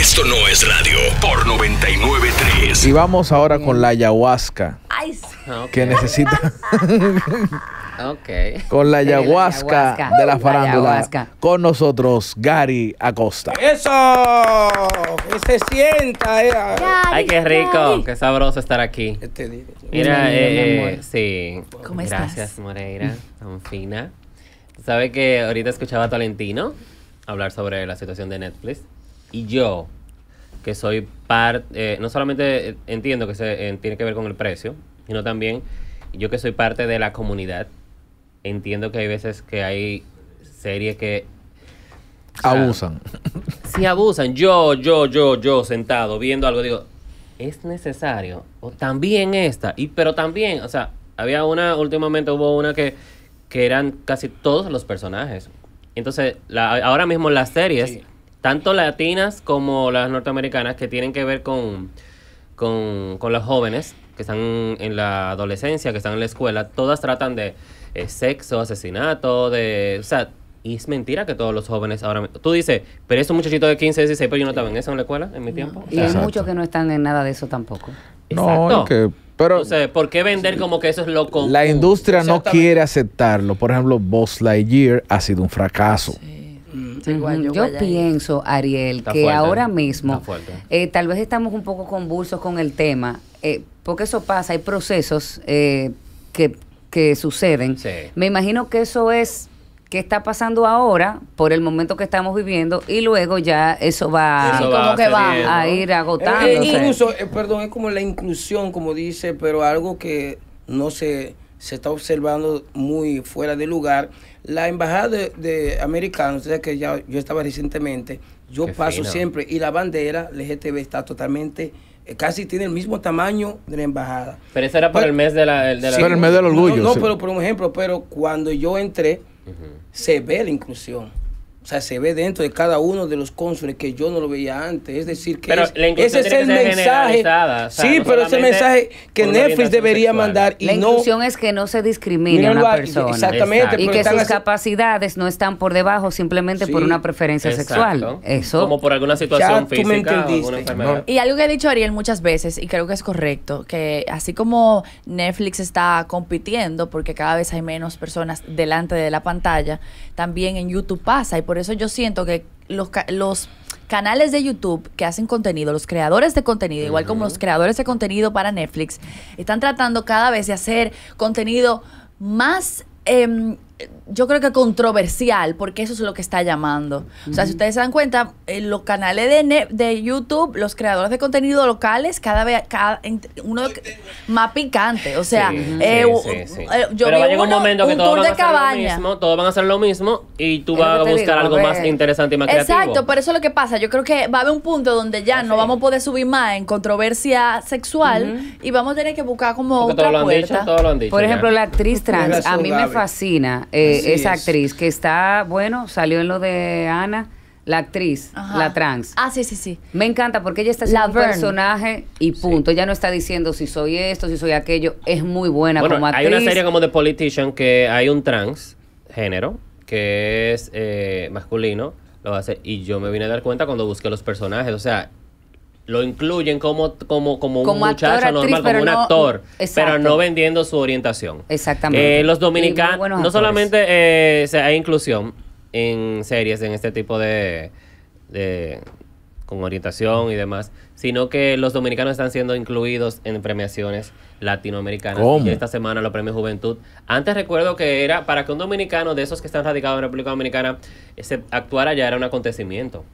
Esto no es radio por 993. Y vamos ahora con la ayahuasca. Ay, ah, Que necesita. Con la ayahuasca, de la uh, farándula. con nosotros, Gary Acosta. ¡Eso! se sienta! Eh. ¡Ay, qué rico! ¡Qué sabroso estar aquí! Este Mira, eh, sí. Gracias, Moreira. Tan fina. sabe que ahorita escuchaba a Tolentino hablar sobre la situación de Netflix. Y yo, que soy parte, eh, no solamente entiendo que se, eh, tiene que ver con el precio, sino también yo que soy parte de la comunidad, entiendo que hay veces que hay series que... abusan. Sí, abusan. Yo, yo, yo, yo, sentado, viendo algo, digo, es necesario. O también esta, y pero también, o sea, había una, últimamente hubo una que, que eran casi todos los personajes. Entonces, ahora mismo las series tanto latinas como las norteamericanas, que tienen que ver con, con, los jóvenes que están en la adolescencia, que están en la escuela, todas tratan de eh, sexo, asesinato, de... O sea, y es mentira que todos los jóvenes ahora... Tú dices, pero esos muchachitos de 15, 16, pero yo no estaba en eso en la escuela en mi tiempo. Y hay muchos que no están en nada de eso tampoco. Exacto. No, que... Pero, o ¿por qué vender como que eso es lo La industria no quiere aceptarlo. Por ejemplo, Boss Lightyear ha sido un fracaso. Sí yo pienso, Ariel, que ahora mismo eh, tal vez estamos un poco convulsos con el tema, eh, porque eso pasa, hay procesos eh, que, suceden. Me imagino que eso es que está pasando ahora por el momento que estamos viviendo y luego ya eso va, a ir agotando incluso, perdón, es como la inclusión, como dice, pero algo que no se, se está observando muy fuera de lugar la embajada de, americanos americana, que ya yo estaba recientemente, yo paso siempre y la bandera LGTB está totalmente eh, casi tiene el mismo tamaño de la embajada. Pero eso era por el mes de la, de la el mes del orgullo. No, no pero por un ejemplo, pero cuando yo entré se ve la inclusión. O sea, se ve dentro de cada uno de los cónsules que yo no lo veía antes. Es decir, que, ese es el mensaje. sí, pero ese mensaje que Netflix debería mandar. Y la inclusión es que no se discrimine a una persona. Exactamente. Y que sus capacidades no están por debajo simplemente por una preferencia sexual. Eso. Como por alguna situación física. o alguna enfermedad. y algo que ha dicho Ariel muchas veces, y creo que es correcto, que así como Netflix está compitiendo porque cada vez hay menos personas delante de la pantalla, también en YouTube pasa. Y por eso yo siento que los, canales de YouTube que hacen contenido, los creadores de contenido, igual como los creadores de contenido para Netflix, están tratando cada vez de hacer contenido más em, yo creo que controversial, porque eso es lo que está llamando. O sea, si ustedes se dan cuenta, en eh, los canales de, de YouTube, los creadores de contenido locales, cada vez, cada, uno más picante. O sea, yo un momento que todos van a hacer lo mismo, todos van a hacer lo mismo y tú vas a buscar algo más interesante y más creativo. Exacto, por eso es lo que pasa. Yo creo que va a haber un punto donde ya no vamos a poder subir más en controversia sexual y vamos a tener que buscar como otra Por ejemplo, la actriz trans, a mí me fascina eh, esa actriz que está, bueno, salió en lo de Ana. La actriz, la trans. Ah, sí, sí, sí. Me encanta porque ella está haciendo un personaje y punto. ya Ella no está diciendo si soy esto, si soy aquello. Es muy buena como actriz. Hay una serie como The Politician que hay un trans género que es eh, masculino, lo hace. Y yo me vine a dar cuenta cuando busqué los personajes. O sea, lo incluyen como, como, como, un muchacho normal, como un actor, pero no vendiendo su orientación. Exactamente. Eh, los dominicanos, no solamente eh, hay inclusión en series, en este tipo de, con orientación y demás, sino que los dominicanos están siendo incluidos en premiaciones latinoamericanas. Y esta semana los premios Juventud. Antes recuerdo que era para que un dominicano de esos que están radicados en República Dominicana eh, se actuara ya era un acontecimiento.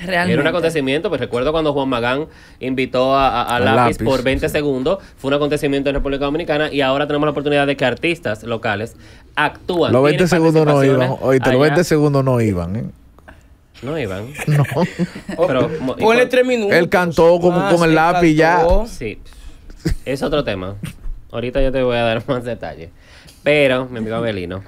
Era un acontecimiento, pues recuerdo cuando Juan Magán invitó a, a, lápiz, por 20 segundos, fue un acontecimiento en República Dominicana y ahora tenemos la oportunidad de que artistas locales actúan. Los 20 segundos no iban, oíste, los 20 segundos no iban, ¿eh? No iban. Pero, tres minutos. Él cantó como ah, con el lápiz ya. Sí. Es otro tema. Ahorita yo te voy a dar más detalles. Pero, mi amigo Abelino.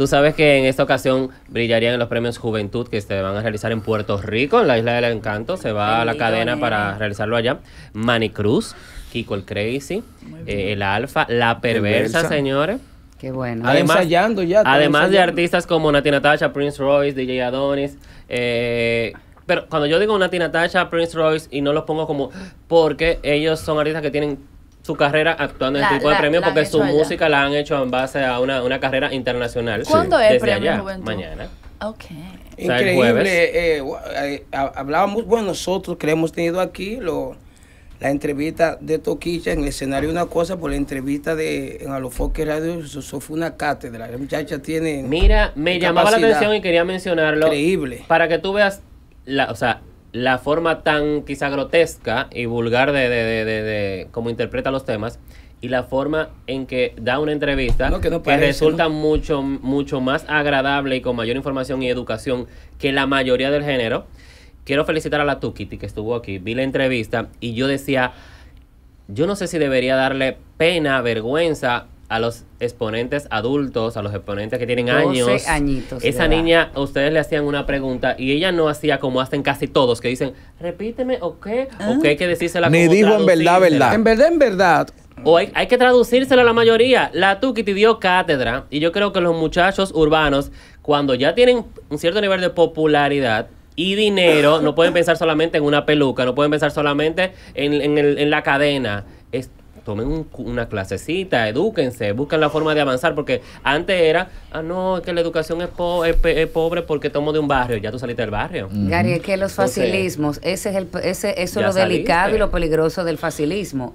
Tú sabes que en esta ocasión brillarían en los premios Juventud que se van a realizar en Puerto Rico, en la Isla del Encanto. Se va a la cadena para realizarlo allá. Manny Cruz, Kiko el Crazy, eh, el Alfa, La Perversa, señores. Qué bueno. Además, de artistas como natina Natasha, Prince Royce, DJ Adonis. Eh, pero cuando yo digo Nati Natasha, Prince Royce, y no los pongo como porque ellos son artistas que tienen su carrera actuando en el este tipo de premios porque su música la han hecho en base a una, carrera internacional. ¿Cuándo es el premio Mañana. Ok. Increíble. Eh, eh, hablábamos, bueno, nosotros que hemos tenido aquí lo, la entrevista de Toquilla en el escenario una cosa, por la entrevista de en Alofoque Radio, eso, fue una cátedra. La muchacha tiene... Mira, me llamaba la atención y quería mencionarlo. Increíble. Para que tú veas, la, o sea, la forma tan quizá grotesca y vulgar de, de, de, de cómo interpreta los temas y la forma en que da una entrevista que, resulta mucho, mucho más agradable y con mayor información y educación que la mayoría del género. Quiero felicitar a la Tukiti que estuvo aquí. Vi la entrevista y yo decía, yo no sé si debería darle pena, vergüenza a los exponentes adultos, a los exponentes que tienen años. añitos. Esa niña, ustedes le hacían una pregunta y ella no hacía como hacen casi todos, que dicen, repíteme, ¿o qué? ¿O ah. qué hay que decírsela? Ni dijo en verdad, verdad. En verdad, en verdad. O hay, hay que traducírselo a la mayoría. La Tuki te dio cátedra y yo creo que los muchachos urbanos, cuando ya tienen un cierto nivel de popularidad, y dinero, no pueden pensar solamente en una peluca, no pueden pensar solamente en, en la cadena tomen una clasecita, edúquense, busquen la forma de avanzar, porque antes era, ah, no, es que la educación es, pobre porque tomo de un barrio, ya tú saliste del barrio. Gary, es que los facilismos, ese es el, ese, eso es lo delicado y lo peligroso del facilismo.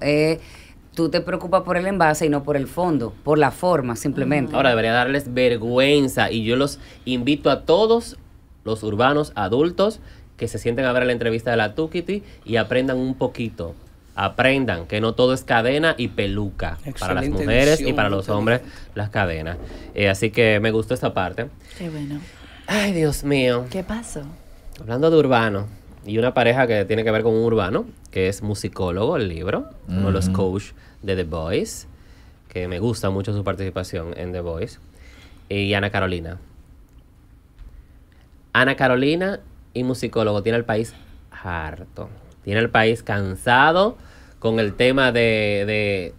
tú te preocupas por el envase y no por el fondo, por la forma simplemente. Ahora debería darles vergüenza y yo los invito a todos los urbanos adultos que se sienten a ver la entrevista de la Tukiti y aprendan un poquito aprendan que no todo es cadena y peluca para las mujeres y para los hombres las cadenas. Eh, así que me gustó esta parte. Qué bueno. Ay, Dios mío. ¿Qué pasó? Hablando de urbano y una pareja que tiene que ver con un urbano, que es musicólogo el libro, uno de los coach de The Voice, que me gusta mucho su participación en The Voice, y Ana Carolina. Ana Carolina y musicólogo tiene el país harto tiene el país cansado con el tema de,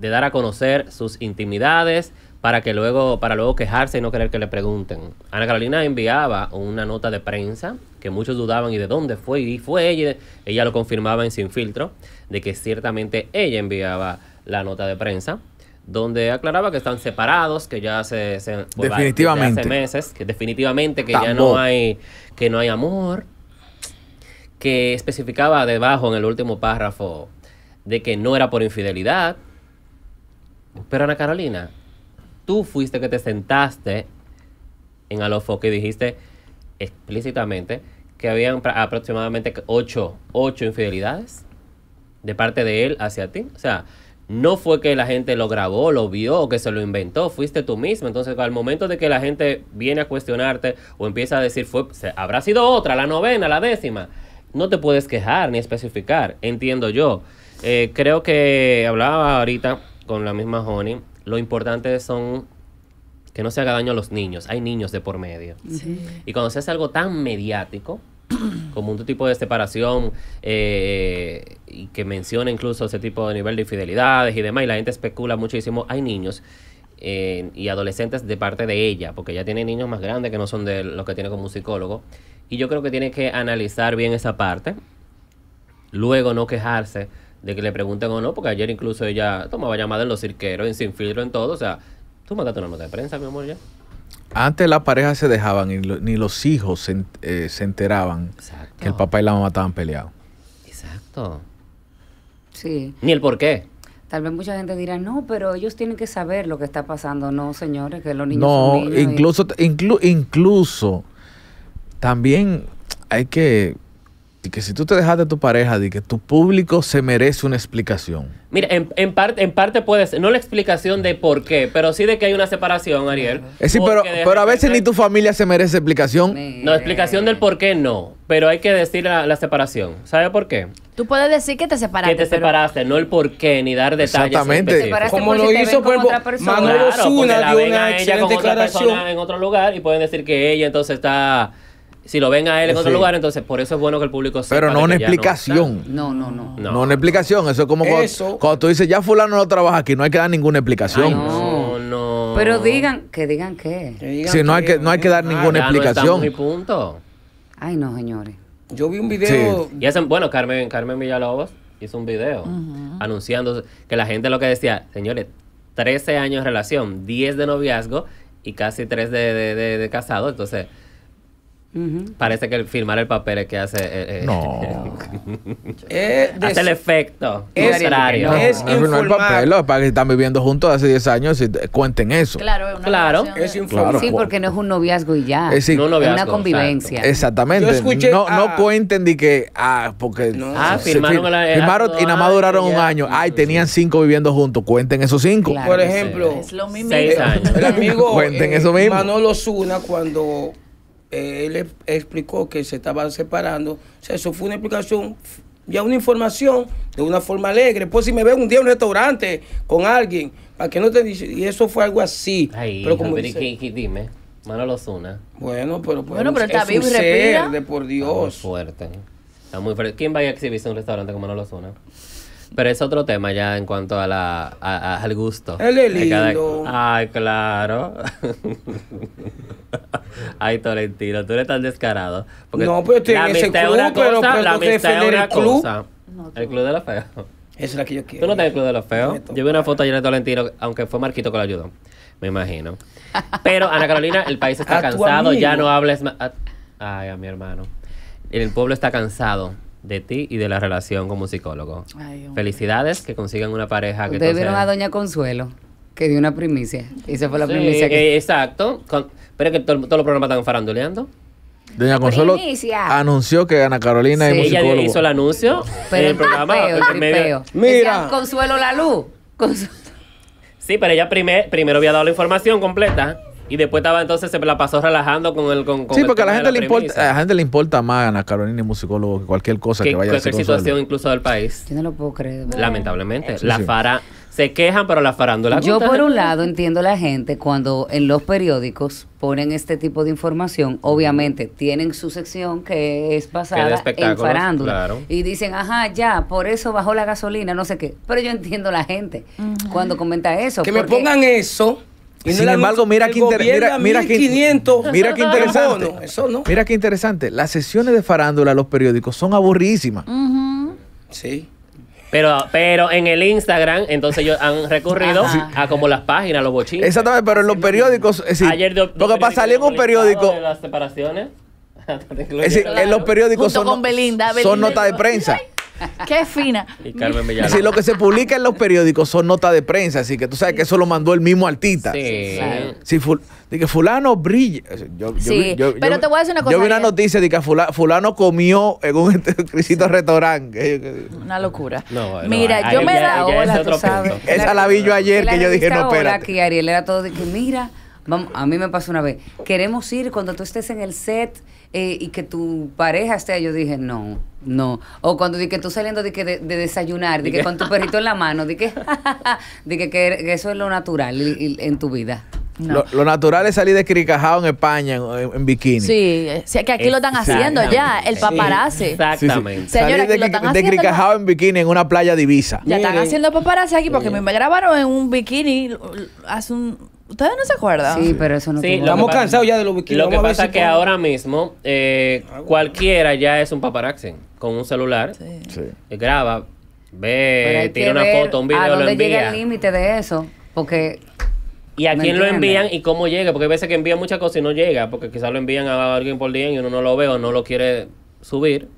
de, dar a conocer sus intimidades para que luego para luego quejarse y no querer que le pregunten. Ana Carolina enviaba una nota de prensa que muchos dudaban y de dónde fue y fue ella, ella lo confirmaba en Sin Filtro de que ciertamente ella enviaba la nota de prensa donde aclaraba que están separados, que ya se, hace meses, que definitivamente que ya no hay que no hay amor, que especificaba debajo en el último párrafo de que no era por infidelidad. Pero Ana Carolina, tú fuiste que te sentaste en Alofoque y dijiste explícitamente que habían aproximadamente 8, infidelidades de parte de él hacia ti. O sea, no fue que la gente lo grabó, lo vio o que se lo inventó, fuiste tú mismo. Entonces, al momento de que la gente viene a cuestionarte o empieza a decir, fue, habrá sido otra, la novena, la décima, no te puedes quejar ni especificar, entiendo yo. Eh, creo que hablaba ahorita con la misma Honey, lo importante son que no se haga daño a los niños, hay niños de por medio. Y cuando se hace algo tan mediático, como un tipo de separación eh, y que menciona incluso ese tipo de nivel de infidelidades y demás, y la gente especula muchísimo, hay niños eh, y adolescentes de parte de ella, porque ella tiene niños más grandes que no son de los que tiene como psicólogo, y yo creo que tiene que analizar bien esa parte. Luego no quejarse de que le pregunten o no, porque ayer incluso ella tomaba llamadas en los cirqueros, en sin filtro, en todo. O sea, tú mandaste una nota de prensa, mi amor, ya. Antes las parejas se dejaban y ni los hijos se, eh, enteraban que el papá y la mamá estaban peleados. Exacto. Sí. Ni el por qué. Tal vez mucha gente dirá, no, pero ellos tienen que saber lo que está pasando. No, señores, que los niños. No, son niños incluso, incluso también hay que que si tú te dejas de tu pareja, de que tu público se merece una explicación. Mira, en, parte, en parte puede ser, no la explicación de por qué, pero sí de que hay una separación, Ariel. Es sí, pero, pero a veces ni tu familia se merece explicación. No, explicación del por qué no, pero hay que decir la, la separación. ¿Sabe por qué? Tú puedes decir que te separaste. Que te separaste, no el por qué, ni dar detalles. Exactamente. Como lo hizo por una ella en otro lugar y pueden decir que ella entonces está si lo ven a él en otro lugar, entonces por eso es bueno que el público sepa. Pero no una explicación. No, no, no, no, una explicación. Eso es como Cuando, tú dices, ya fulano no trabaja aquí, no hay que dar ninguna explicación. no, no. Pero digan, que digan qué. sí, no, hay que, no hay que dar ninguna explicación. No mi punto. Ay, no, señores. Yo vi un video. Y hacen, bueno, Carmen, Carmen Villalobos hizo un video anunciando que la gente lo que decía, señores, 13 años de relación, 10 de noviazgo y casi 3 de, de, de casado. Entonces, Parece que firmar el papel es que hace. Eh, eh, no. eh, hace el efecto. Es contrario. es no, informar. el papel, los padres están viviendo juntos hace 10 años cuenten eso. Claro, claro. Es Sí, porque no es un noviazgo y ya. Es, una convivencia. Exactamente. no, cuenten no que. Ah, porque. Ah, firmaron, y nada más duraron un año. Ay, tenían 5 viviendo juntos. Cuenten esos 5. Por ejemplo. Es lo mismo. Seis eh, años. El amigo. eso mismo. Manolo Zuna, cuando él e-, explicó que se estaban separando. O sea, eso fue una explicación, ya una información de una forma alegre. Pues si me veo un día en un restaurante con alguien, para que no te dice, y eso fue algo así. pero como dime, Manolo zona Bueno, pero, pues, bueno, pero está es por Dios. Está muy fuerte. Está muy fuerte. ¿Quién va a exhibirse en un restaurante con Manolo zona pero es otro tema ya en cuanto a la, a, al gusto. el es lindo. Ay, claro. Ay, Tolentino, tú eres tan descarado. Porque no, pero estoy en ese club, cosa, pero, pero la amistad una cosa. el club de los feos. Esa es la que yo quiero. Tú no estás el club de los feos. Yo vi una foto ayer de Tolentino, aunque fue Marquito que lo ayudó. Me imagino. Pero, Ana Carolina, el país está cansado. Ya no hables más. Ay, a mi hermano. El pueblo está cansado de ti y de la relación como psicólogo. Felicidades que consigan una pareja que... Ustedes vieron a Doña Consuelo, que dio una primicia. y Esa fue la primicia que... Eh, exacto. Pero que todos los programas están faranduleando. Doña Consuelo anunció que Ana Carolina y es musicólogo. Ella hizo el anuncio el programa. Mira. Consuelo la luz. Sí, pero ella primer, primero había dado la información completa. Y después estaba entonces, se la pasó relajando con el con, Sí, porque a la, gente le importa, a la gente le importa más a Ana Carolina y musicólogo que cualquier cosa que, vaya a Cualquier situación incluso del país. Yo no lo puedo creer. Lamentablemente. la se quejan, pero la farándula. Yo, por un lado, entiendo la gente cuando en los periódicos ponen este tipo de información. Obviamente, tienen su sección que es basada en farándula. Y dicen, ajá, ya, por eso bajó la gasolina, no sé qué. Pero yo entiendo la gente cuando comenta eso. Que me pongan eso y Sin embargo, mira qué, que, interesante. eso Mira qué interesante. Las sesiones de farándula, los periódicos, son aburridísimas. Sí. Pero, pero en el Instagram, entonces ellos han recurrido a como las páginas, los bochines. Exactamente, pero en los periódicos. Eh, sí, Ayer de, lo que un periódico. las separaciones. en los periódicos son, son notas de prensa. Qué fina. Y Carmen Sí, lo que se publica en los periódicos son notas de prensa, así que tú sabes que eso lo mandó el mismo artista. Sí. sí. de que fulano brilla. Yo, sí, pero te voy a decir una cosa. Yo vi una noticia de que fulano, comió en un exquisito restaurante. Una locura. No, mira, yo me da ola, tú sabes. Esa la vi yo ayer que yo dije, no, espera. que Ariel era todo de que, mira, a mí me pasó una vez. Queremos ir cuando tú estés en el set eh, y que tu pareja esté, yo dije, no, no. O cuando dije que tú saliendo de, que de, desayunar, dije que con tu perrito en la mano, dije que, de er, que, eso es lo natural en tu vida. Lo, natural es salir de en España en, bikini. Sí, que aquí lo están haciendo ya, el paparazzi. exactamente. salir de, lo en bikini en una playa divisa. Ya están haciendo paparazzi aquí porque me grabaron en un bikini hace un Ustedes no se acuerdan. Sí, pero eso no Sí, Estamos cansados ya de los Lo que pasa es que ahora mismo eh, cualquiera ya es un paparaxen... con un celular, Sí. Eh, graba, ve, tira una foto, un video, lo dónde llega el límite de eso? Porque Y a quién lo envían y cómo llega, porque hay veces que envían muchas cosas y no llega, porque quizás lo envían a alguien por día y uno no lo ve o no lo quiere subir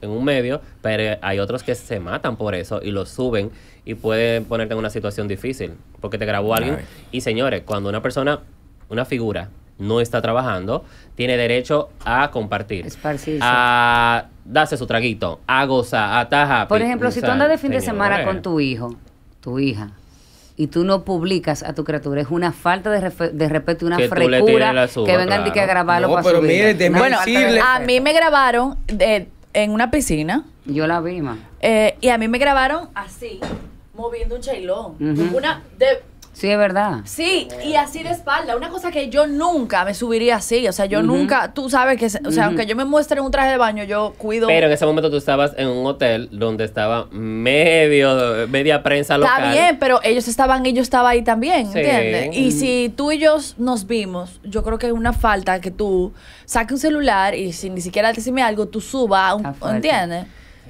en un medio, pero hay otros que se matan por eso y lo suben y pueden ponerte en una situación difícil porque te grabó alguien. Y señores, cuando una persona, una figura, no está trabajando, tiene derecho a compartir, a darse su traguito, a gozar, a taja. Por ejemplo, si tú andas de fin de semana con tu hijo, tu hija, y tú no publicas a tu criatura, es una falta de, respeto y una frecura que vengan a grabarlo para pero mire, bueno, a mí me grabaron... De, eh, en una piscina. Yo la vi, ma. Eh, y a mí me grabaron así, moviendo un chailón. Una de Sí, es verdad. Sí, y así de espalda. Una cosa que yo nunca me subiría así. O sea, yo nunca, tú sabes que, o sea, aunque yo me muestre en un traje de baño, yo cuido. Pero en ese momento tú estabas en un hotel donde estaba medio, media prensa local. Está bien, pero ellos estaban, y yo estaba ahí también, ¿entiendes? Y si tú y yo nos vimos, yo creo que es una falta que tú saques un celular y sin ni siquiera decirme algo, tú subas, ¿entiendes?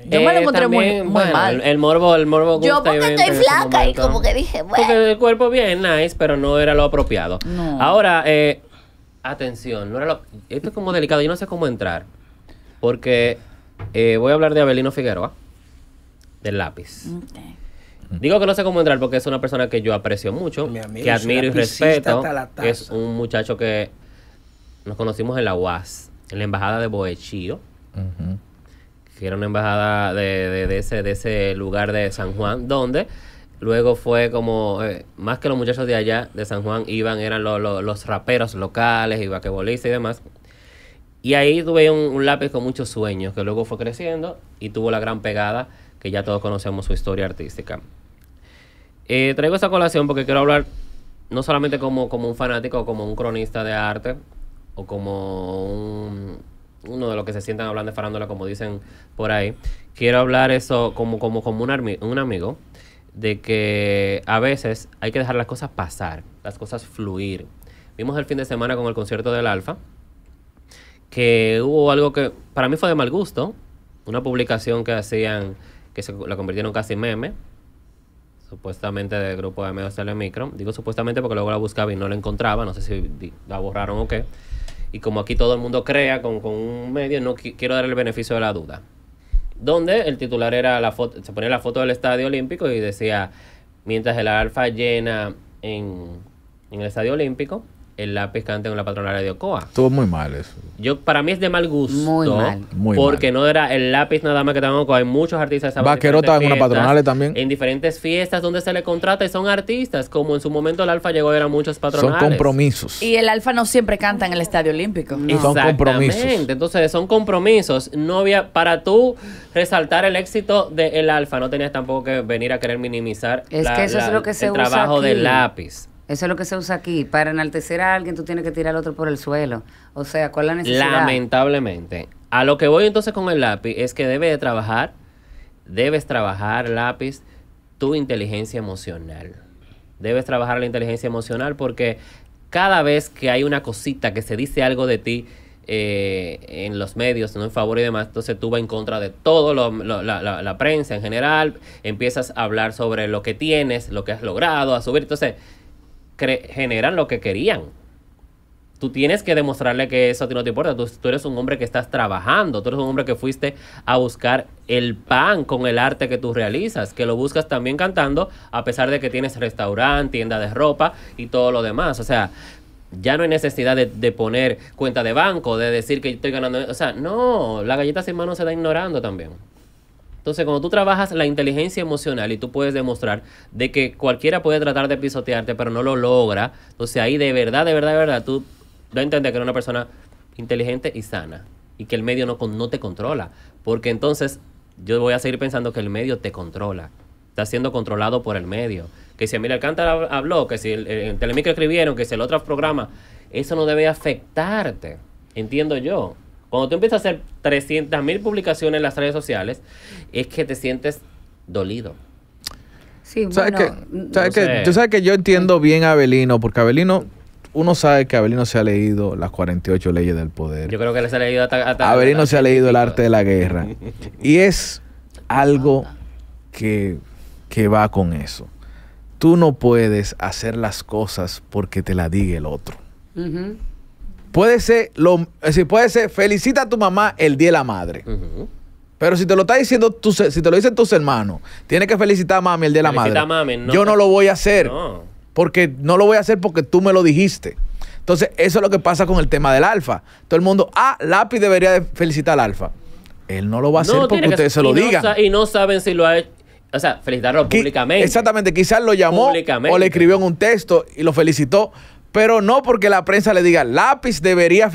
Yo me lo eh, encontré muy, mal. El morbo, el morbo Yo porque estoy flaca y como que dije, bueno. Porque el cuerpo bien nice, pero no era lo apropiado. Ahora, eh, atención, no era lo, esto es como delicado, yo no sé cómo entrar. Porque eh, voy a hablar de Abelino Figueroa, del lápiz. Digo que no sé cómo entrar porque es una persona que yo aprecio mucho, que admiro y respeto. es un muchacho que nos conocimos en la UAS, en la embajada de Boechillo. Ajá que era una embajada de, ese, de ese lugar de San Juan, donde luego fue como, eh, más que los muchachos de allá, de San Juan, iban, eran los, raperos locales y vaquebolistas y demás. Y ahí tuve un, lápiz con muchos sueños, que luego fue creciendo y tuvo la gran pegada, que ya todos conocemos su historia artística. Eh, traigo esa colación porque quiero hablar no solamente como, como un fanático, como un cronista de arte, o como un uno de los que se sientan hablando de farándula, como dicen por ahí, quiero hablar eso como, como, como un, un amigo, de que a veces hay que dejar las cosas pasar, las cosas fluir. Vimos el fin de semana con el concierto del Alfa, que hubo algo que para mí fue de mal gusto, una publicación que hacían, que se la convirtieron casi en meme, supuestamente del grupo de medios Micro digo supuestamente porque luego la buscaba y no la encontraba, no sé si la borraron o qué y como aquí todo el mundo crea con, un medio, no quiero dar el beneficio de la duda. Donde el titular era la foto, se ponía la foto del Estadio Olímpico y decía, mientras el Alfa llena en el Estadio Olímpico, el lápiz canta en la patronal de Ocoa. Estuvo muy mal eso. Yo, para mí es de mal gusto. Muy mal. porque no era el lápiz nada más que estaba en Ocoa. Hay muchos artistas. Vaquero estaba en una patronal también. En diferentes fiestas donde se le contrata y son artistas. Como en su momento el Alfa llegó, eran muchos patronales. Son compromisos. Y el Alfa no siempre canta en el Estadio Olímpico. y Son compromisos. Entonces, son compromisos. No había, para tú resaltar el éxito del Alfa, no tenías tampoco que venir a querer minimizar. el trabajo del lápiz. Eso es lo que se usa aquí. Para enaltecer a alguien, tú tienes que tirar al otro por el suelo. O sea, ¿cuál es la necesidad? Lamentablemente. A lo que voy entonces con el lápiz es que debe de trabajar, debes trabajar lápiz, tu inteligencia emocional. Debes trabajar la inteligencia emocional porque cada vez que hay una cosita que se dice algo de ti eh, en los medios, no en favor y demás, entonces tú vas en contra de todo la, la, prensa en general, empiezas a hablar sobre lo que tienes, lo que has logrado, a subir. Entonces, generan lo que querían. Tú tienes que demostrarle que eso a ti no te importa. Tú, eres un hombre que estás trabajando. Tú eres un hombre que fuiste a buscar el pan con el arte que tú realizas. Que lo buscas también cantando, a pesar de que tienes restaurante, tienda de ropa y todo lo demás. O sea, ya no hay necesidad de, poner cuenta de banco, de decir que estoy ganando. O sea, no, la galleta sin mano se da ignorando también. Entonces, cuando tú trabajas la inteligencia emocional y tú puedes demostrar de que cualquiera puede tratar de pisotearte, pero no lo logra, entonces ahí de verdad, de verdad, de verdad, tú no entiendes que eres una persona inteligente y sana y que el medio no, no te controla. Porque entonces yo voy a seguir pensando que el medio te controla. está siendo controlado por el medio. Que si a mi Alcántara habló, que si el, Telemicro escribieron, que si el otro programa, eso no debe afectarte. Entiendo yo. Cuando tú empiezas a hacer 300 mil publicaciones en las redes sociales, es que te sientes dolido. Sí, bueno, tú sabes que yo entiendo bien a Abelino, porque Avelino, uno sabe que Avelino se ha leído las 48 leyes del poder. Yo creo que le se ha leído hasta... hasta Abelino se ha leído el arte de la guerra. y es algo que, va con eso. Tú no puedes hacer las cosas porque te la diga el otro puede ser, lo, eh, si puede ser, felicita a tu mamá el día de la madre. Pero si te lo está diciendo, si te lo dicen tus hermanos, tienes que felicitar a mami el día de la madre. Yo no lo voy a hacer. Porque no lo voy a hacer porque tú me lo dijiste. Entonces, eso es lo que pasa con el tema del alfa. Todo el mundo, ah, lápiz debería felicitar al alfa. Él no lo va a hacer porque ustedes se lo digan. y no saben si lo ha hecho. O sea, felicitarlo públicamente. Exactamente, quizás lo llamó o le escribió en un texto y lo felicitó, pero no porque la prensa le diga, lápiz debería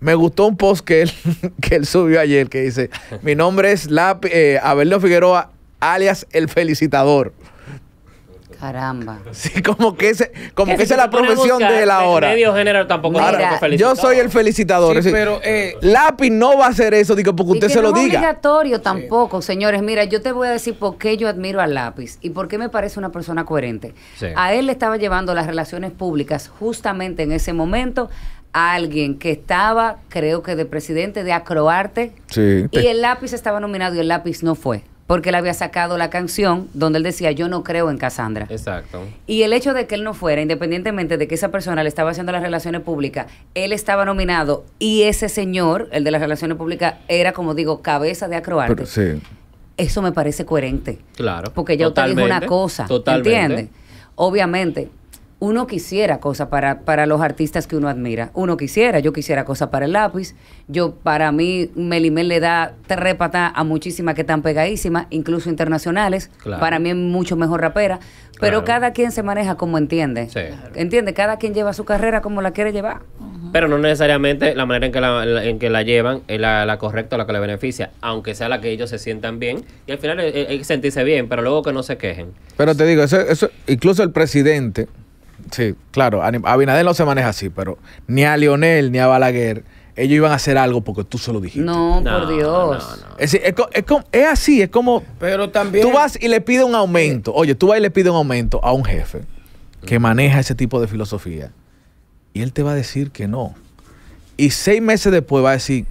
Me gustó un post que él, que él subió ayer que dice, mi nombre es Lápiz, eh, Abelio Figueroa, alias el felicitador. Caramba. Sí, como que, como esa es la profesión de la hora. Medio general tampoco. yo soy el felicitador. pero eh, lápiz no va a hacer eso, digo, porque usted se lo diga. No es obligatorio tampoco, señores. Mira, yo te voy a decir por qué yo admiro a lápiz y por qué me parece una persona coherente. A él le estaba llevando las relaciones públicas justamente en ese momento a alguien que estaba, creo que de presidente de Acroarte, sí. y el lápiz estaba nominado y el lápiz no fue porque él había sacado la canción donde él decía, yo no creo en Cassandra. Exacto. Y el hecho de que él no fuera, independientemente de que esa persona le estaba haciendo las relaciones públicas, él estaba nominado y ese señor, el de las relaciones públicas, era, como digo, cabeza de acroarte. Sí. Eso me parece coherente. Claro. Porque ya usted una cosa. Totalmente. ¿Entiendes? Obviamente, uno quisiera cosas para, para los artistas que uno admira. Uno quisiera, yo quisiera cosas para el lápiz. Yo, para mí, Melimel le da tres a muchísimas que están pegadísimas, incluso internacionales. Para mí es mucho mejor rapera. Pero cada quien se maneja como entiende. Entiende, cada quien lleva su carrera como la quiere llevar. Pero no necesariamente la manera en que la, en que la llevan es la, correcta o la que le beneficia, aunque sea la que ellos se sientan bien. Y al final hay sentirse bien, pero luego que no se quejen. Pero te digo, eso, eso incluso el presidente sí, claro, a Abinader no se maneja así, pero ni a Lionel ni a Balaguer, ellos iban a hacer algo porque tú se lo dijiste. No, por Dios. Es, es, así, es como. Pero también. Tú vas y le pides un aumento. Oye, tú vas y le pides un aumento a un jefe que maneja ese tipo de filosofía. Y él te va a decir que no. Y seis meses después va a decir,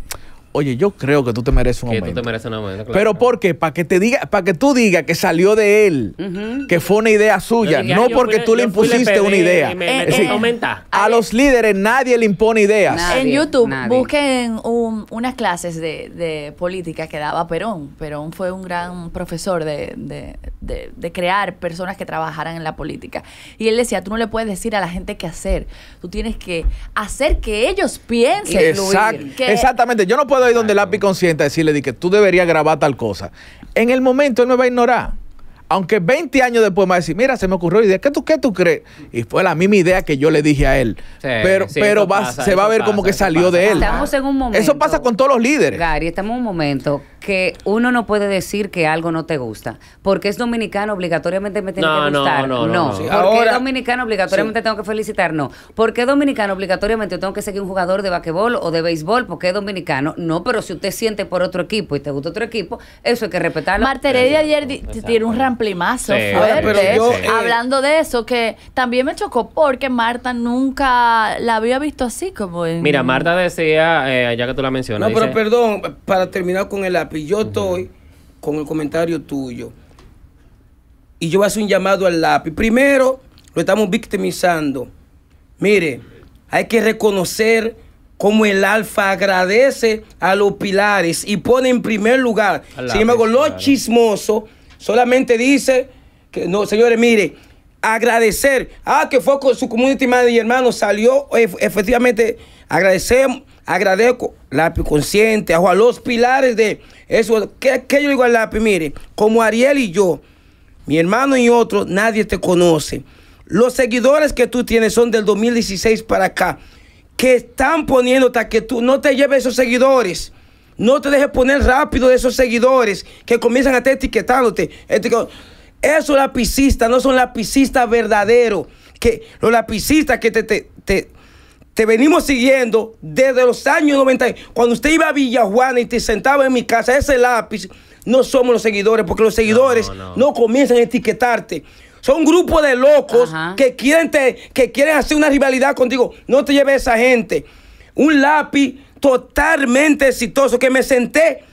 oye, yo creo que tú te mereces un aumento. tú te mereces un Pero ¿por qué? Para que te diga, para que tú digas que salió de él, que fue una idea suya, no porque tú le impusiste una idea. Aumenta. a los líderes nadie le impone ideas. en YouTube busquen unas clases de, política que daba Perón. Perón fue un gran profesor de, crear personas que trabajaran en la política. Y él decía, tú no le puedes decir a la gente qué hacer. Tú tienes que hacer que ellos piensen. exactamente. Yo no puedo donde la consciente a decirle que tú deberías grabar tal cosa, en el momento él me va a ignorar. Aunque 20 años después me va a decir, mira, se me ocurrió la idea, ¿qué tú, qué tú crees? Y fue la misma idea que yo le dije a él. pero pero se va a ver como que salió de él. Estamos en un momento. Eso pasa con todos los líderes. Gary, estamos en un momento que uno no puede decir que algo no te gusta. Porque es dominicano, obligatoriamente me tiene que gustar. No, no, no. Porque es dominicano, obligatoriamente tengo que felicitar. No. Porque es dominicano, obligatoriamente tengo que seguir un jugador de basquetbol o de béisbol porque es dominicano. No, pero si usted siente por otro equipo y te gusta otro equipo, eso hay que respetarlo. Marta Heredia ayer tiene un ramplimazo fuerte. ¿eh? Eh, hablando de eso, que también me chocó porque Marta nunca la había visto así como en... Mira, Marta decía, eh, ya que tú la mencionas. No, pero perdón, para terminar con el y Yo estoy con el comentario tuyo. Y yo voy a hacer un llamado al lápiz. Primero, lo estamos victimizando. Mire, hay que reconocer cómo el alfa agradece a los pilares y pone en primer lugar. Sin embargo, lo chismoso solamente dice que no, señores, mire, agradecer. Ah, que fue con su community y hermano, salió eh, efectivamente. Agradecemos agradezco, lápiz consciente, a los pilares de eso. ¿Qué, ¿Qué, yo digo al lápiz? Mire, como Ariel y yo, mi hermano y otro, nadie te conoce. Los seguidores que tú tienes son del 2016 para acá, que están poniendo hasta que tú no te lleves esos seguidores. No te dejes poner rápido de esos seguidores que comienzan a te etiquetándote. Este esos lapicistas no son lapicistas verdaderos. Que los lapicistas que te, te te venimos siguiendo desde los años 90. Cuando usted iba a Villa Juana y te sentaba en mi casa, ese lápiz, no somos los seguidores, porque los seguidores no, comienzan a etiquetarte. Son un grupo de locos que quieren, que quieren hacer una rivalidad contigo. No te lleves a esa gente. Un lápiz totalmente exitoso que me senté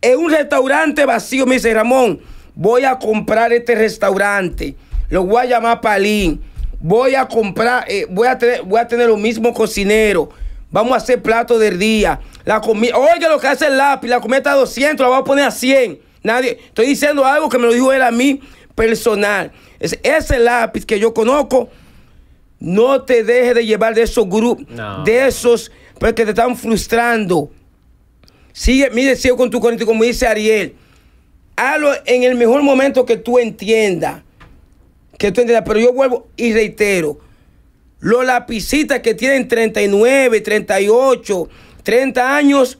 en un restaurante vacío. Me dice, Ramón, voy a comprar este restaurante. Lo voy a llamar Palín voy a comprar, eh, voy, a tener, voy a tener lo mismo cocinero. Vamos a hacer plato del día. La comida, oiga lo que hace el lápiz, la comida está a 200, la voy a poner a 100. Nadie, estoy diciendo algo que me lo dijo él a mí personal. ese lápiz que yo conozco, no te dejes de llevar de esos grupos, de esos, porque pues, te están frustrando. Sigue, mire, sigue con tu corriente, como dice Ariel. Hazlo en el mejor momento que tú entiendas. Que pero yo vuelvo y reitero, los lapicitas que tienen 39, 38, 30 años,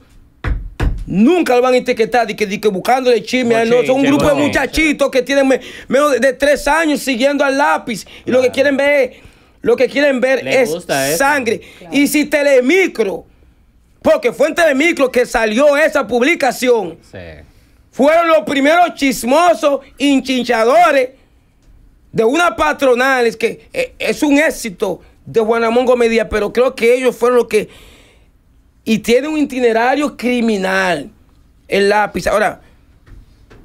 nunca lo van a etiquetar buscando que, de que chisme. Oh, son un grupo de muchachitos que tienen menos de 3 años siguiendo al lápiz y lo que quieren ver lo que quieren ver es sangre. Y si Telemicro, porque fue en Telemicro que salió esa publicación, fueron los primeros chismosos, hinchinchadores de una patronal, es que eh, es un éxito de Amongo Media, pero creo que ellos fueron los que... Y tiene un itinerario criminal el lápiz. Ahora,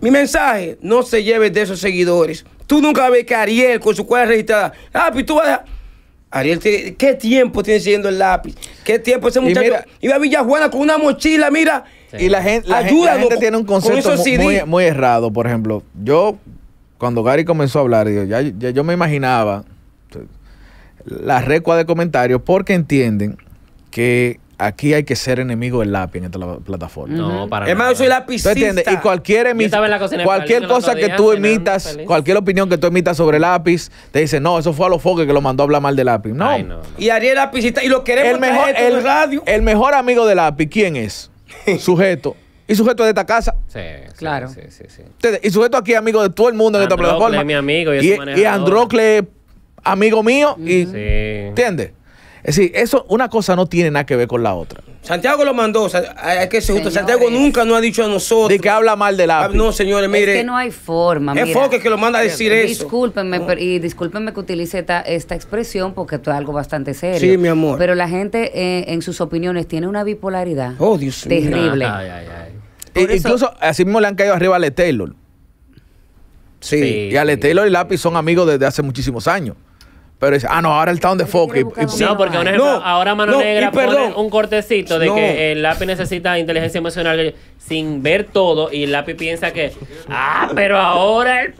mi mensaje, no se lleve de esos seguidores. Tú nunca ves que Ariel con su cuerda registrada, lápiz, ah, pues tú vas a... Ariel, ¿qué tiempo tiene siguiendo el lápiz? ¿Qué tiempo ese muchacho? iba a Villajuana con una mochila, mira. Y la gente, la, gente, tiene un concepto muy, errado. Por ejemplo, yo cuando Gary comenzó a hablar, yo, ya, yo me imaginaba la recua de comentarios porque entienden que aquí hay que ser enemigo del lápiz en esta plataforma. No, para Es más, yo soy lapicista. ¿Tú entiendes? Y cualquier, cualquier cosa que tú emitas, cualquier opinión que tú emitas sobre el lápiz, te dice no, eso fue a los foques que lo mandó a hablar mal de lápiz. No. no, no. Y Ariel lapicista, y lo queremos el mejor, el, radio. El mejor amigo del lápiz, ¿quién es? Sujeto y sujeto de esta casa. Sí, claro. Sí, sí, sí. Y sujeto aquí, amigo de todo el mundo en esta plataforma. mi amigo y, y, y Androcle, amigo mío. Y, sí. ¿Entiendes? Es decir, eso, una cosa no tiene nada que ver con la otra. Santiago lo mandó, Es que justo. Santiago nunca nos ha dicho a nosotros. De que habla mal de la... Ah, no, señores, mire. Es que no hay forma. Es Foque que lo manda a decir eso. Discúlpenme, y discúlpenme que utilice esta, esta expresión porque esto es algo bastante serio. Sí, mi amor. Pero la gente eh, en sus opiniones tiene una bipolaridad oh, Dios terrible. Ay, ay, Incluso así mismo le han caído arriba a Ale Taylor. Sí, y Ale Taylor y Lápiz son amigos desde hace muchísimos años. Pero dice, ah, no, ahora el town de foque. No, porque ahora Mano Negra pone un cortecito de que el eh, lápiz necesita inteligencia emocional sin ver todo y el lápiz piensa que, ah, pero ahora el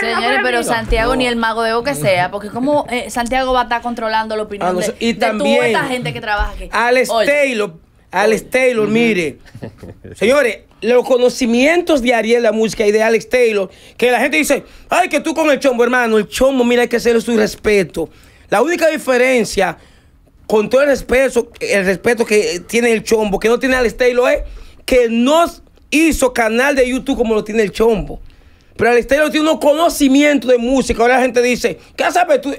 Señores, pero Santiago ni el mago de que sea, porque como eh, Santiago va a estar controlando la opinión ah, de, y también, toda esta gente que trabaja aquí. Ale Taylor Alex Taylor, mire. Señores, los conocimientos de Ariel, la música y de Alex Taylor, que la gente dice, ay, que tú con el chombo, hermano, el chombo, mira, hay que hacerle su respeto. La única diferencia, con todo el respeto, el respeto que tiene el chombo, que no tiene Alex Taylor, es que no hizo canal de YouTube como lo tiene el chombo. Pero Alex Taylor tiene un conocimiento de música. Ahora la gente dice, ¿qué sabes tú?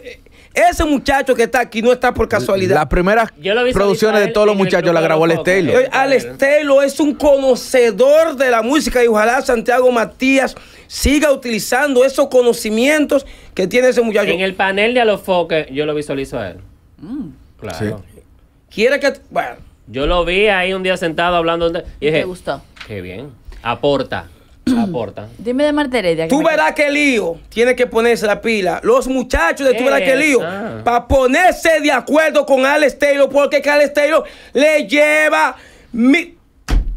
Ese muchacho que está aquí no está por casualidad. Las primeras producciones de todos los muchachos la grabó Alestelo. Alestelo Al estelo es un conocedor de la música y ojalá Santiago Matías siga utilizando esos conocimientos que tiene ese muchacho. En el panel de los A foques, yo lo visualizo a él. Mm. claro. Quiere que... Bueno. Yo lo vi ahí un día sentado hablando. y dije, gustó? Qué bien. Aporta aportan. Dime de Marta Heredia. Tú verás que lío tiene que ponerse la pila. Los muchachos de tú verás que lío. Para ponerse de acuerdo con Alex Taylor. Porque que Alex Taylor le lleva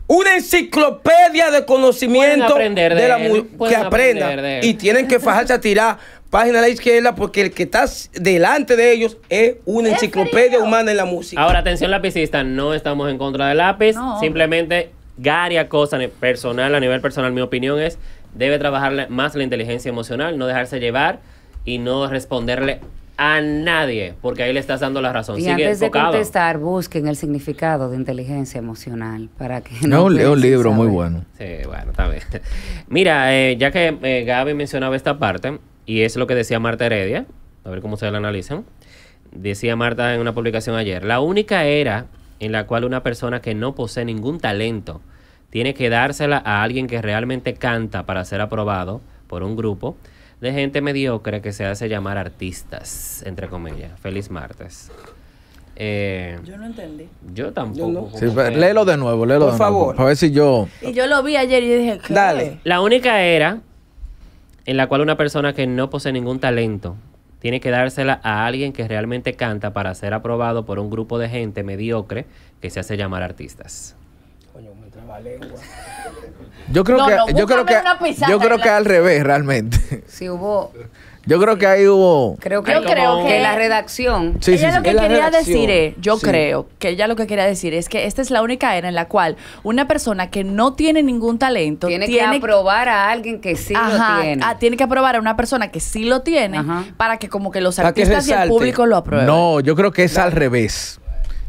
una enciclopedia de conocimiento de, la que aprenda. y tienen que fajarse a tirar página a la izquierda porque el que está delante de ellos es una enciclopedia humana en la música. Ahora, atención lapicista, no estamos en contra del lápiz, simplemente Garia, cosa personal, a nivel personal, mi opinión es, debe trabajar más la inteligencia emocional, no dejarse llevar y no responderle a nadie, porque ahí le estás dando la razón. Y antes de contestar, busquen el significado de inteligencia emocional para que no, leo un libro muy bueno. Sí, bueno, está Mira, eh, ya que eh, Gaby mencionaba esta parte y es lo que decía Marta Heredia, a ver cómo se la analizan. Decía Marta en una publicación ayer, la única era en la cual una persona que no posee ningún talento tiene que dársela a alguien que realmente canta para ser aprobado por un grupo de gente mediocre que se hace llamar artistas, entre comillas. Feliz martes. Eh, yo no entendí. Yo tampoco. de nuevo, léelo de nuevo, Por favor. A ver si yo. Y yo lo vi ayer y dije, Dale. La única era en la cual una persona que no posee ningún talento tiene que dársela a alguien que realmente canta para ser aprobado por un grupo de gente mediocre que se hace llamar artistas. Coño, me traba lengua. Yo creo que, yo creo que, yo creo que al revés realmente. Si hubo yo creo que ahí hubo. Creo que, creo que, la redacción. Sí, ella lo que quería decir es, yo creo que ella lo que quería decir es que esta es la única era en la cual una persona que no tiene ningún talento tiene, que aprobar a alguien que sí lo tiene. Ah, tiene que aprobar a una persona que sí lo tiene para que como que los artistas y el público lo aprueben. No, yo creo que es al revés.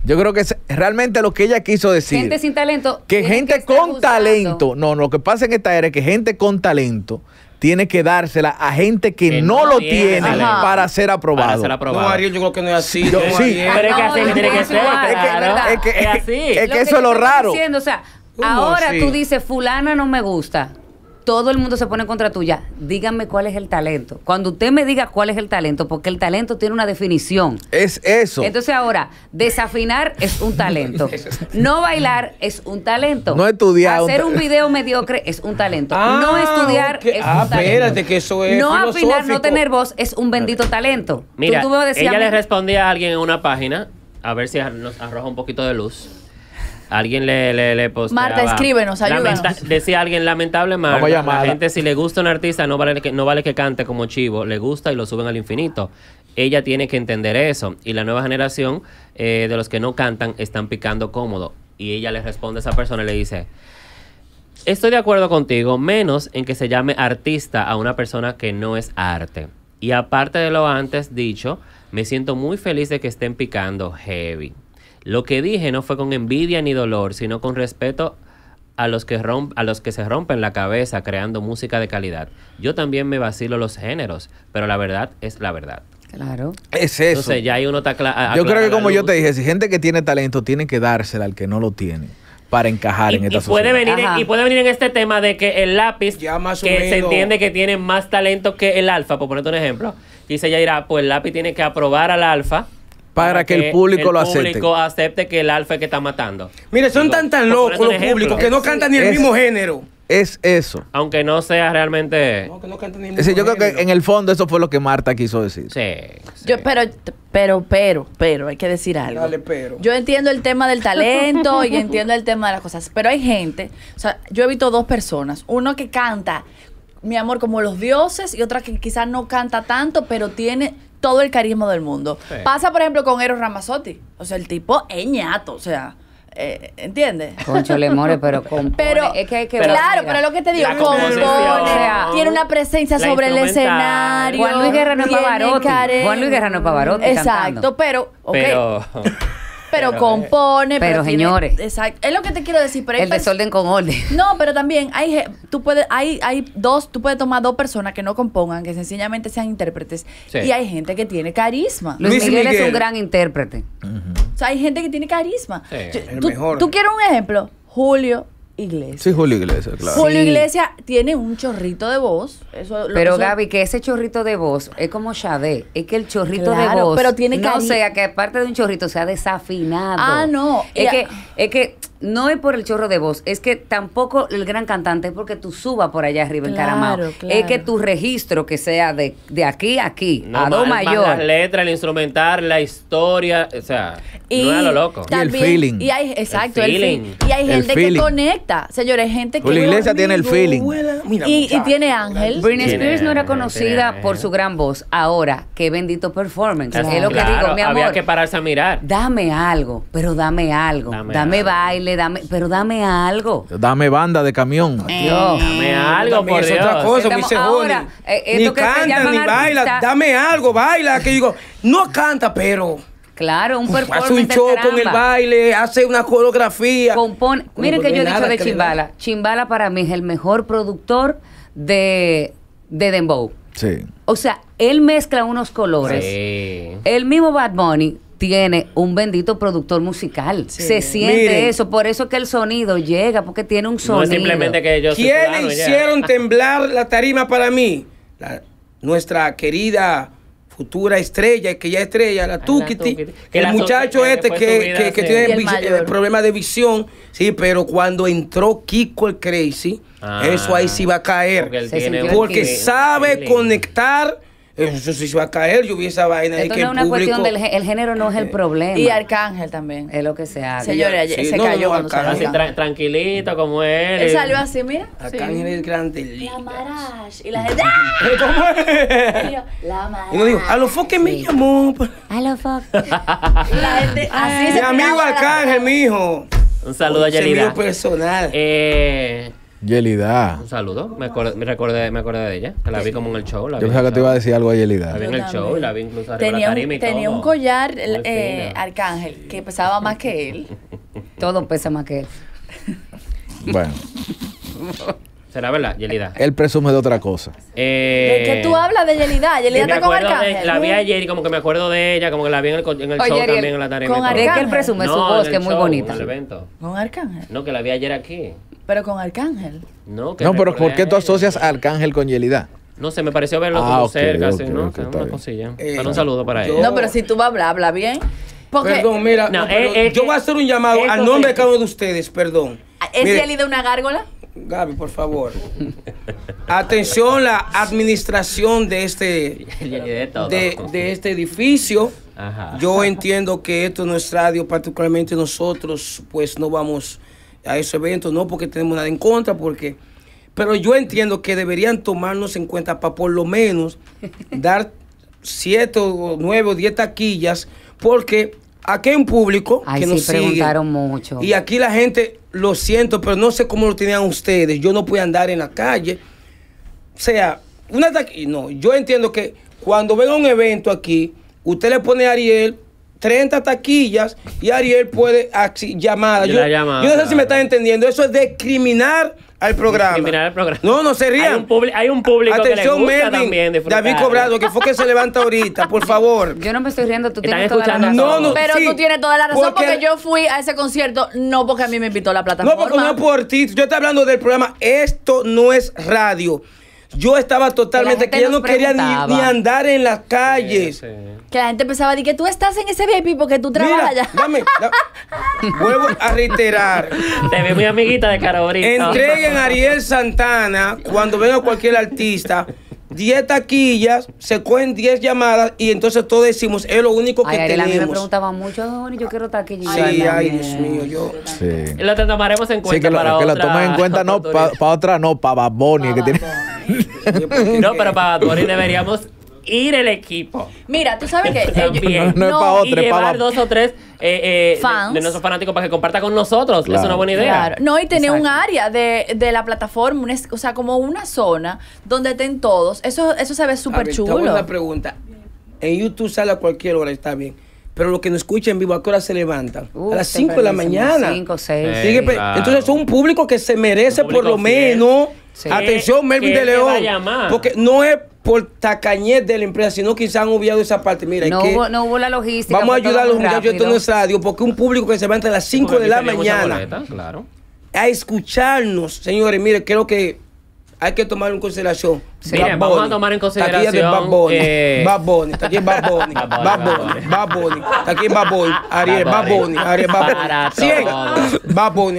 Yo creo que es realmente lo que ella quiso decir. Gente sin talento. Que gente con talento. No, no, lo que pasa en esta era es que gente con talento tiene que dársela a gente que, no, lo tiene, para ser aprobado. Para ser aprobado. yo creo que no es así. sí. Pero es que así tiene que ser. Es que, es es que, eso es lo raro. o sea, Ahora tú dices, fulana no me gusta todo el mundo se pone contra tuya. Díganme cuál es el talento. Cuando usted me diga cuál es el talento, porque el talento tiene una definición. Es eso. Entonces ahora, desafinar es un talento. No bailar es un talento. No estudiar. Hacer un video mediocre es un talento. Ah, no estudiar es ah, un talento. espérate, que eso es. No afinar, no tener voz es un bendito talento. Mira, ella le respondía a alguien en una página, a ver si nos arroja un poquito de luz Alguien le, le, Marta, escríbenos, ayúdanos. decía alguien, lamentable Marta, la gente si le gusta un artista no vale, que, no vale que cante como chivo, le gusta y lo suben al infinito. Ella tiene que entender eso. Y la nueva generación eh, de los que no cantan están picando cómodo. Y ella le responde a esa persona y le dice, estoy de acuerdo contigo, menos en que se llame artista a una persona que no es arte. Y aparte de lo antes dicho, me siento muy feliz de que estén picando heavy. Lo que dije no fue con envidia ni dolor, sino con respeto a los que, a los que se rompen la cabeza creando música de calidad. Yo también me vacilo los géneros, pero la verdad es la verdad. Claro. Es eso. Entonces ya hay uno está Yo creo que como yo te dije, si gente que tiene talento tiene que dársela al que no lo tiene para encajar en esta y puede venir y puede venir en este tema de que el lápiz que se entiende que tiene más talento que el alfa por ponerte un ejemplo dice ya irá pues el lápiz tiene que aprobar al alfa para, que, el público lo acepte. El público acepte que el alfa es que está matando. Mire, son tan tan locos los públicos que no cantan ni el mismo género. Es eso. Aunque no sea realmente. No, que no cantan ni el mismo sí, yo creo que en el fondo eso fue lo que Marta quiso decir. Sí. sí. Yo, pero, pero, pero, pero, hay que decir algo. Dale, pero. Yo entiendo el tema del talento y entiendo el tema de las cosas. Pero hay gente, o sea, yo he visto dos personas. Uno que canta mi amor, como los dioses y otra que quizás no canta tanto, pero tiene todo el carisma del mundo. Pasa, por ejemplo, con Eros Ramazzotti. O sea, el tipo eñato ñato, o sea. Eh, ¿Entiendes? Con Cholemore, pero con. Pero, es que, que claro, pero lo que te digo, compone, tiene una presencia sobre el escenario. Juan Luis Guerra no Pavarotti. Juan Luis Guerra no es Pavarotti. Exacto, pero. Pero. pero, compone. Eh, pero, señores. exacto. Es lo que te quiero decir. Pero el desorden con orden. No, pero también hay, tú puedes, hay, hay dos, tú puedes tomar dos personas que no compongan, que sencillamente sean intérpretes. Y hay gente que tiene carisma. Luis Miguel, es un gran intérprete. O sea, hay gente que tiene carisma. ¿Tú quieres un ejemplo? Julio Iglesia. Sí, Julio Iglesia, claro. Julio Iglesia tiene un chorrito de voz. pero Gaby, que ese chorrito de voz es como Chavé. es que el chorrito de voz pero tiene no sea que aparte de un chorrito sea desafinado. Ah, no. Es, que, es que no es por el chorro de voz, es que tampoco el gran cantante es porque tú subas por allá arriba en Es que tu registro que sea de, aquí a aquí, a do mayor. las letras, el instrumental, la historia, o sea, no lo loco. y el feeling. hay, exacto, el feeling. Y hay gente que conecta, señores, gente que. La iglesia tiene el feeling. y, tiene ángel. Britney Spears no era conocida por su gran voz. Ahora, qué bendito performance. Es lo que digo, mi amor. Había que pararse a mirar. Dame algo, pero dame algo. Dame, baile dame, pero dame algo. Dame banda de camión. Eh, dame algo, por es eh, ni canta, ni baila, dame algo, baila. Que digo, no canta, pero... Claro, un performance. Hace un show con el baile, hace una coreografía. Compone. Miren que yo he dicho de Chimbala. Chimbala para mí es el mejor productor de, de Dembow. Sí. O sea, él mezcla unos colores. Sí. El mismo Bad Bunny tiene un bendito productor musical. Se siente eso, por eso que el sonido llega, porque tiene un sonido. No simplemente que yo ¿Quiénes hicieron temblar la tarima para mí? nuestra querida futura estrella, que ya estrella, la Tukiti, el muchacho este que, que, tiene problemas de visión, sí, pero cuando entró Kiko el Crazy, ah. eso ahí sí va a caer, porque, porque sabe conectar eso sí se va a caer, yo vi esa vaina Esto que no es una cuestión del el género no es el eh, problema. Y Arcángel también. Es lo que se hace. Señores, se cayó Arcángel cuando Así tranquilito como él. Él salió así, mira. Arcángel el es grande. La Marash. Y la gente... ¡ah! ¿Cómo es? La Marash. Y digo, a lo fuck me llamó. A lo fuck. la gente eh. así Mi amigo Arcángel, mi hijo. Un saludo a Yelida. personal. Eh... Yelida. Un saludo. Me, acuerdo, me, me acordé de ella. Que la vi como en el show. Yo pensaba que te iba a decir algo a Yelida. La vi en el show y la vi incluso arriba tenía la tarima un, y Tenía un collar eh, arcángel que pesaba más que él. todo pesa más que él. Bueno. ¿Será verdad, Yelida? Él presume de otra cosa. Eh, ¿De qué tú hablas de Yelida? Yelida está con Arcángel. la vi ayer y como que me acuerdo de ella, como que la vi en el, show también en la tarima. Con Arcángel. él presume su voz, que es muy bonita. Con Arcángel. No, que la vi ayer aquí. Pero con Arcángel. No, pero ¿por qué tú asocias a Arcángel con Yelida? No sé, me pareció verlo ah, cerca, así, ¿no? una cosilla. Eh, un saludo para él. No, pero si tú vas a hablar, habla bien. Perdón, mira, yo voy a hacer un llamado al nombre de cada uno de ustedes, perdón. ¿Es Yelida una gárgola? Gaby, por favor. Atención, la administración de este, de, este edificio. Yo entiendo que esto no es radio, particularmente nosotros, pues no vamos a esos eventos, no porque tenemos nada en contra, porque... Pero yo entiendo que deberían tomarnos en cuenta para por lo menos dar siete o nueve o diez taquillas, porque aquí hay un público que nos mucho. Y aquí la gente, lo siento, pero no sé cómo lo tenían ustedes. Yo no pude andar en la calle. O sea, una taquilla. No, yo entiendo que cuando venga un evento aquí, usted le pone a Ariel 30 taquillas y Ariel puede llamar. Yo, yo, no sé si me estás entendiendo. Eso es discriminar al programa. No, no se rían. Hay un, público Atención, que le gusta Melvin, también David Cobrado, que fue que se levanta ahorita, por favor. Yo no me estoy riendo, tú tienes toda la razón. No, no, pero tú tienes toda la razón porque, yo fui a ese concierto no porque a mí me invitó la plataforma. No, porque no por ti. Yo estoy hablando del programa Esto no es radio. Yo estaba totalmente que, yo no quería ni, andar en las calles. Que la gente pensaba, de que tú estás en ese VIP porque tú trabajas allá. Dame, vuelvo a reiterar. Te vi muy amiguita de Carolina. Entreguen a Ariel Santana cuando venga cualquier artista 10 taquillas, se cogen 10 llamadas y entonces todos decimos, es lo único que ay, tenemos. A mí me preguntaba mucho, yo quiero taquillas. Sí, ay, ay Dios mío, yo. Sí. Lo tomaremos en cuenta. Sí, que lo, que lo en cuenta, no, para otra, no, para Baboni. que tiene... no, pero para Baboni deberíamos ir el equipo. Mira, tú sabes que eh, eh, no, es para otro, llevar dos o tres eh, fans de, nuestros fanáticos para que comparta con nosotros. Es una buena idea. No, y tener un área de, la plataforma, o sea, como una zona donde estén todos. Eso, eso se ve súper chulo. Una pregunta. En YouTube sale a cualquier hora, está bien pero lo que no escucha en vivo, ¿a qué hora se levanta? a las 5 de la mañana. 5, 6. Entonces, es un público que se merece por lo menos. Atención, Melvin de León. Porque no es por tacañez de la empresa, sino quizás han obviado esa parte. Mira, no, que hubo, no hubo la logística. Vamos a ayudar a los muchachos de es radio, porque un público que se va a las 5 de la mañana a escucharnos, señores, mire, creo que hay que tomar en consideración. Sí, vamos a tomar en consideración. Taquilla de Bad Bunny. Eh... Bad Bunny. Baboni. aquí Bunny. Bad Bunny. Bad Bunny. Va Bunny. Ariel. Bad Ariel. Bad Bunny.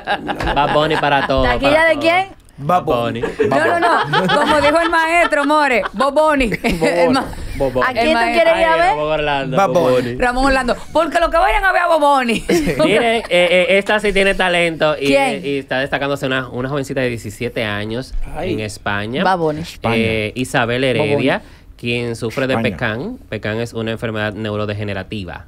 Para todos. Bunny para todos. ¿Taquilla de quién? Baboni. No, no, no. Como dijo el maestro, more. Boboni. ¿A quién tú quieres ir a ver? Ramón Orlando. Porque lo que vayan a ver a Boboni. Mire, eh, eh, esta sí tiene talento y, eh, está destacándose una, jovencita de 17 años en España. Baboni. Eh, Isabel Heredia, quien sufre de PECAN. PECAN es una enfermedad neurodegenerativa.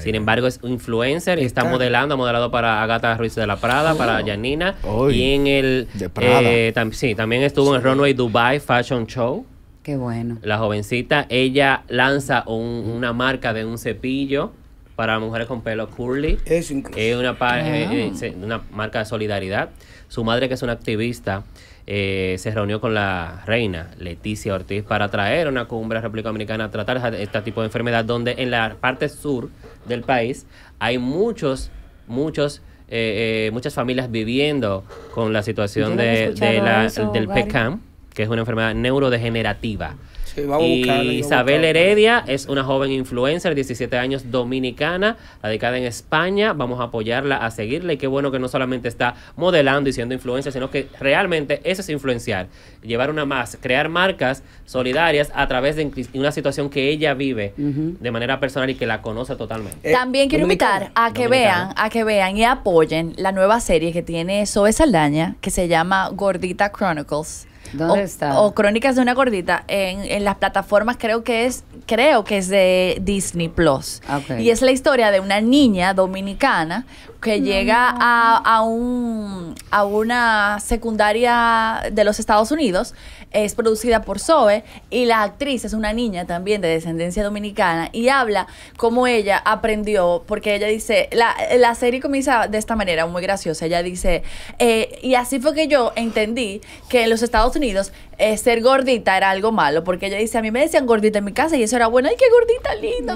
Sin embargo, es influencer y está modelando, ha modelado para Agatha Ruiz de la Prada, para oh. Janina. Y en el. Eh, sí, también estuvo en el Runway Dubai Fashion Show. Qué bueno. La jovencita, ella lanza una marca de un cepillo para mujeres con pelo curly. Es increíble. Es una, eh, eh, una marca de solidaridad. Su madre, que es una activista, eh, se reunió con la reina Leticia Ortiz para traer una cumbre a la República Dominicana a tratar este tipo de enfermedad, donde en la parte sur del país hay muchos, muchos eh, eh, muchas familias viviendo con la situación de, del PECAM, que es una enfermedad neurodegenerativa. Isabel Heredia es una joven influencer, 17 años, dominicana, radicada en España. Vamos a apoyarla, a seguirla. Y qué bueno que no solamente está modelando y siendo influencer, sino que realmente eso es influenciar. Llevar una más, crear marcas solidarias a través de una situación que ella vive de manera personal y que la conoce totalmente. Eh, También quiero invitar a que vean, a que vean y apoyen la nueva serie que tiene Zoe Saldaña, que se llama Gordita Chronicles ¿Dónde o, está? O Crónicas de una gordita en, las plataformas creo que es creo que es de Disney Plus. Ah, y es la historia de una niña dominicana que llega a, a, un, a una secundaria de los Estados Unidos, es producida por Zoe y la actriz es una niña también de descendencia dominicana y habla cómo ella aprendió, porque ella dice, la, la serie comienza de esta manera, muy graciosa, ella dice, eh, y así fue que yo entendí que en los Estados Unidos eh, ser gordita era algo malo, porque ella dice, a mí me decían gordita en mi casa y eso era bueno, ay, qué gordita linda,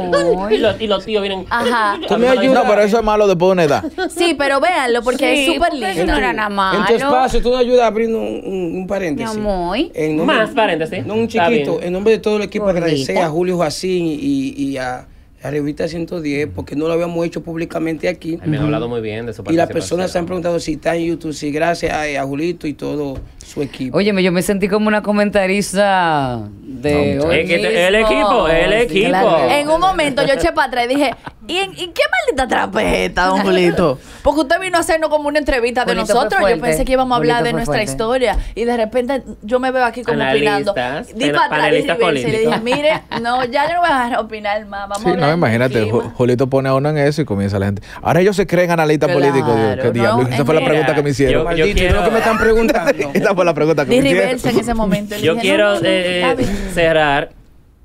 gordita Y los, tíos vienen. Ajá. Tú me No, pero eso es malo después de una edad. Sí, pero véanlo, porque es súper lindo. no era nada En tu espacio, tú me ayudas abriendo un, un- paréntesis. amor. En Más paréntesis. un chiquito. En nombre de todo el equipo, agradecer a Julio Joacín y a la revista 110, porque no lo habíamos hecho públicamente aquí. Me han hablado muy bien de Y las personas se han preguntado si está en YouTube, si gracias a, eh, Julito y todo su equipo. Óyeme, yo me sentí como una comentarista de hoy El equipo, el equipo. En un momento yo eché para atrás y dije, ¿y, qué maldita trapeta, don Julito? Porque usted vino a hacernos como una entrevista de nosotros. Yo pensé que íbamos a hablar de nuestra historia. Y de repente yo me veo aquí como opinando. Di para atrás y, le dije, mire, no, ya no voy a opinar más. Vamos a hablar imagínate, Julito pone a uno en eso y comienza la gente. Ahora ellos se creen analistas políticos. Dios, qué Esa fue la pregunta que me hicieron. Yo, quiero... que me están preguntando. Esa fue la pregunta que me hicieron. en ese momento. yo quiero eh, cerrar,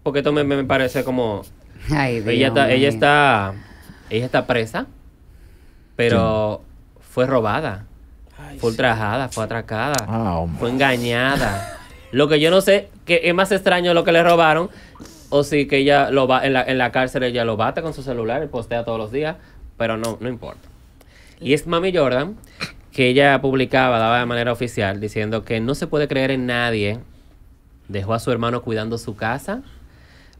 porque esto me, parece como. Ay, ella, está, ella está, ella está presa, pero fue robada, fue ultrajada, fue atracada, ah, fue engañada. Lo que yo no sé, que es más extraño lo que le robaron, o sí que ella lo va, en la, cárcel ella lo bate con su celular y postea todos los días, pero no, no importa. Y es Mami Jordan que ella publicaba, daba de manera oficial, diciendo que no se puede creer en nadie. Dejó a su hermano cuidando su casa,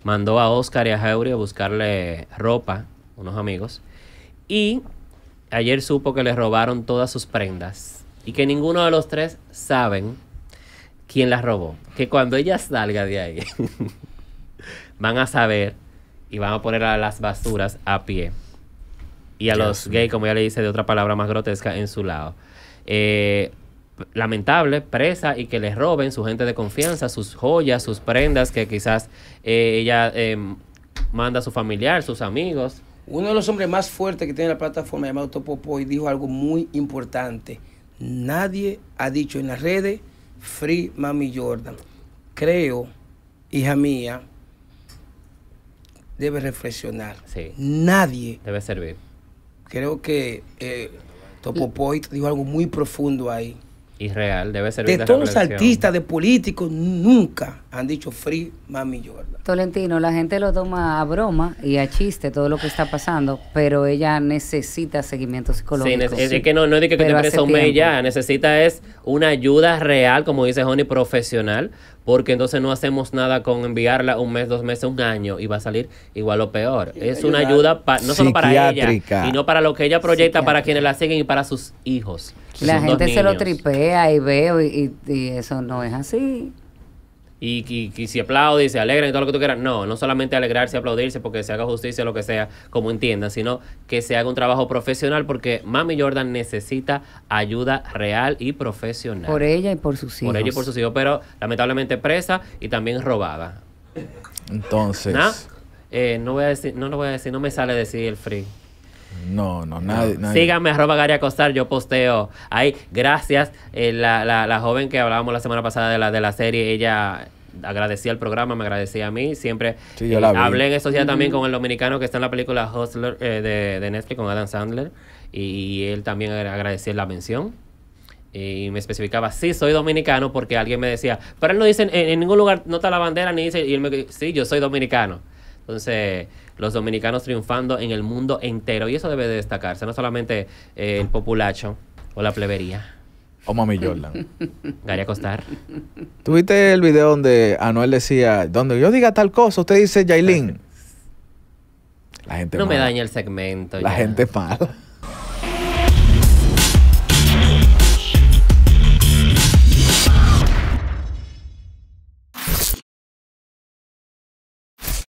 mandó a Oscar y a Jaurio a buscarle ropa, unos amigos, y ayer supo que le robaron todas sus prendas y que ninguno de los tres saben quién las robó. Que cuando ella salga de ahí van a saber y van a poner a las basuras a pie. Y a los gays, como ya le dice de otra palabra más grotesca, en su lado. Eh, lamentable, presa y que les roben su gente de confianza, sus joyas, sus prendas que quizás eh, ella em, manda a su familiar, sus amigos. Uno de los hombres más fuertes que tiene la plataforma llamado y dijo algo muy importante. Nadie ha dicho en las redes Free Mami Jordan. Creo, hija mía, debe reflexionar. Nadie. Debe servir. Creo que eh, Topo dijo algo muy profundo ahí y debe ser de, todos los artistas, de políticos, nunca han dicho free Mami Jordan. Tolentino, la gente lo toma a broma y a chiste todo lo que está pasando, pero ella necesita seguimiento psicológico. Sí, es, que no, no es de que, que te ya, necesita es una ayuda real, como dice Johnny, profesional, porque entonces no hacemos nada con enviarla un mes, dos meses, un año y va a salir igual o peor. es una ayuda no solo para ella, sino para lo que ella proyecta, para quienes la siguen y para sus hijos. La gente se lo tripea y veo y, eso no es así. Y, si aplaude y se alegra y todo lo que tú quieras. No, no solamente alegrarse, aplaudirse porque se haga justicia, lo que sea, como entiendan, sino que se haga un trabajo profesional porque Mami Jordan necesita ayuda real y profesional. Por ella y por sus hijos. Por ella y por sus hijos, pero lamentablemente presa y también robada. Entonces. ¿No? ¿Ah? Eh, no voy a decir, no lo voy a decir, no me sale decir el free. No, no, nadie. Síganme, arroba Gary Acostar, yo posteo ahí. Gracias, eh, la, joven que hablábamos la semana pasada de la, de la serie, ella agradecía el programa, me agradecía a mí, siempre yo eh, hablé en esos días también con el dominicano que está en la película Hustler eh, de, de, Netflix con Adam Sandler y, él también agradecía la mención y me especificaba, sí, soy dominicano, porque alguien me decía, pero él no dice, en, ningún lugar nota la bandera, ni dice, y él me dice, sí, yo soy dominicano. Entonces, los dominicanos triunfando en el mundo entero. Y eso debe de destacarse, no solamente eh, el populacho o la plebería. O Mami Jordan. Gary Costar. ¿Tuviste el video donde Anuel decía, donde yo diga tal cosa, usted dice Yailin? La gente No me daña el segmento. La gente es mala.